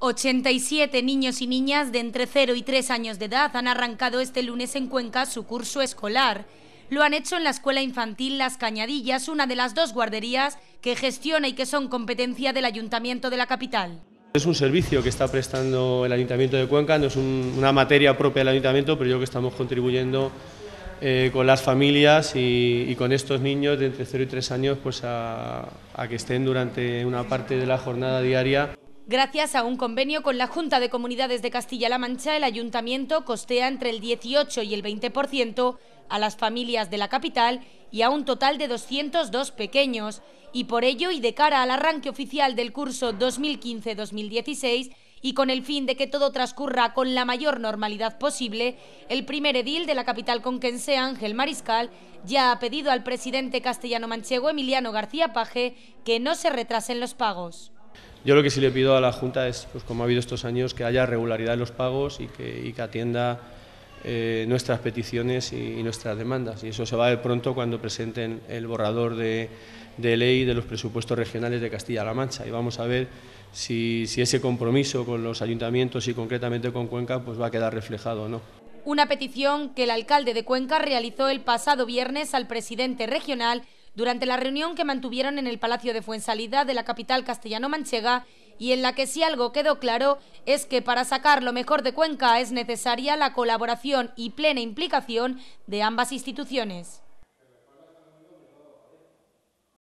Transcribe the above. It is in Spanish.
87 niños y niñas de entre 0 y 3 años de edad han arrancado este lunes en Cuenca su curso escolar. Lo han hecho en la Escuela Infantil Las Cañadillas, una de las dos guarderías que gestiona y que son competencia del Ayuntamiento de la capital. Es un servicio que está prestando el Ayuntamiento de Cuenca, no es una materia propia del Ayuntamiento, pero yo creo que estamos contribuyendo eh, con las familias y, con estos niños de entre 0 y 3 años pues a que estén durante una parte de la jornada diaria Gracias a un convenio con la Junta de Comunidades de Castilla-La Mancha, el ayuntamiento costea entre el 18 y el 20% a las familias de la capital y a un total de 202 pequeños. Y por ello, y de cara al arranque oficial del curso 2015-2016, y con el fin de que todo transcurra con la mayor normalidad posible, el primer edil de la capital conquense, Ángel Mariscal, ya ha pedido al presidente castellano-manchego Emiliano García Paje que no se retrasen los pagos. Yo lo que sí le pido a la Junta es, pues como ha habido estos años, que haya regularidad en los pagos y que, atienda eh, nuestras peticiones y, nuestras demandas. Y eso se va a ver pronto cuando presenten el borrador de, ley de los presupuestos regionales de Castilla-La Mancha. Y vamos a ver si, si ese compromiso con los ayuntamientos y concretamente con Cuenca pues va a quedar reflejado o no. Una petición que el alcalde de Cuenca realizó el pasado viernes al presidente regional durante la reunión que mantuvieron en el Palacio de Fuensalida de la capital castellano-manchega y en la que si algo quedó claro es que para sacar lo mejor de Cuenca es necesaria la colaboración y plena implicación de ambas instituciones.